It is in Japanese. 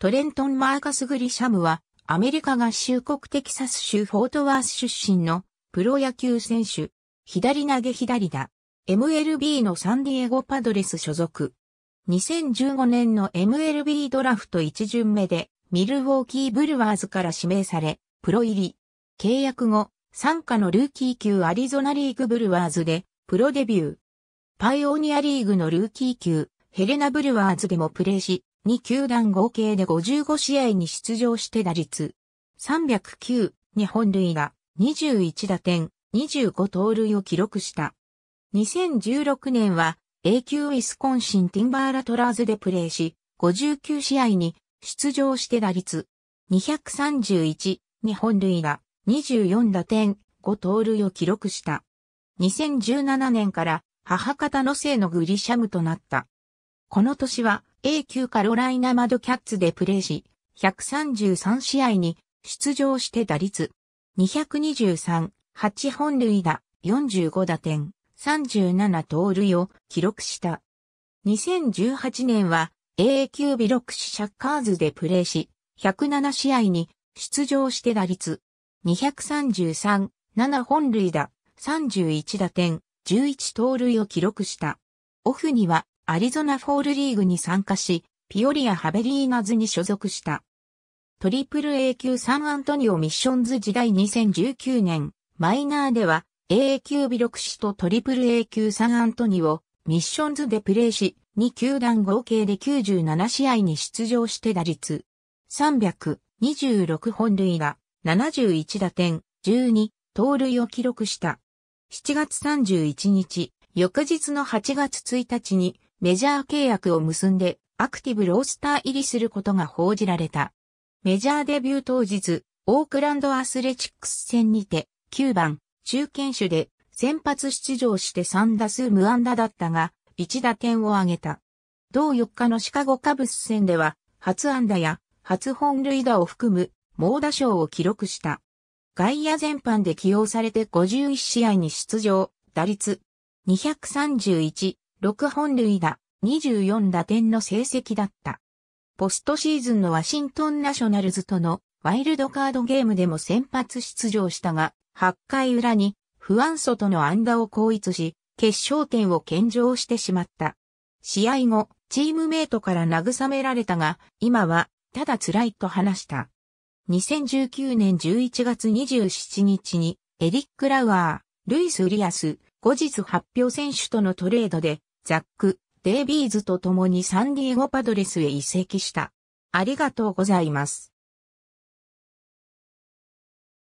トレントン・マーカス・グリシャムは、アメリカ合衆国テキサス州フォートワース出身のプロ野球選手、左投げ左打、MLB のサンディエゴパドレス所属。2015年の MLB ドラフト1巡目で、ミルウォーキー・ブルワーズから指名され、プロ入り。契約後、参加のルーキー級アリゾナリーグ・ブルワーズで、プロデビュー。パイオニアリーグのルーキー級、ヘレナ・ブルワーズでもプレーし、二球団合計で55試合に出場して打率309に本塁打21打点25盗塁を記録した。2016年は A 級ウィスコンシンティンバーラトラーズでプレーし、59試合に出場して打率231に本塁打24打点5盗塁を記録した。2017年から母方の生のグリシャムとなった。この年は A 級カロライナマドキャッツでプレーし、133試合に出場して打率223、8本塁打、45打点、37盗塁を記録した。2018年は A 級ビロクシシャッカーズでプレーし、107試合に出場して打率233、7本塁打、31打点、11盗塁を記録した。オフにはアリゾナフォールリーグに参加し、ピオリア・ハベリーナズに所属した。トリプル A 級サンアントニオミッションズ時代2019年、マイナーでは A 級ビロクシとトリプル A 級サンアントニオ、ミッションズでプレーし、2球団合計で97試合に出場して打率。326本塁打、71打点、12、盗塁を記録した。7月31日、翌日の8月1日に、メジャー契約を結んでアクティブロースター入りすることが報じられた。メジャーデビュー当日、オークランドアスレチックス戦にて9番中堅手で先発出場して3打数無安打だったが1打点を挙げた。同4日のシカゴカブス戦では初安打や初本塁打を含む猛打賞を記録した。外野全般で起用されて51試合に出場、打率231、6本塁打、24打点の成績だった。ポストシーズンのワシントンナショナルズとのワイルドカードゲームでも先発出場したが、8回裏に不安素との安打を後逸し、決勝点を献上してしまった。試合後、チームメイトから慰められたが、今は、ただ辛いと話した。2019年11月27日に、エリック・ラウアー、ルイス・リアス、後日発表選手とのトレードで、ザック、デイビーズと共にサンディエゴパドレスへ移籍した。ありがとうございます。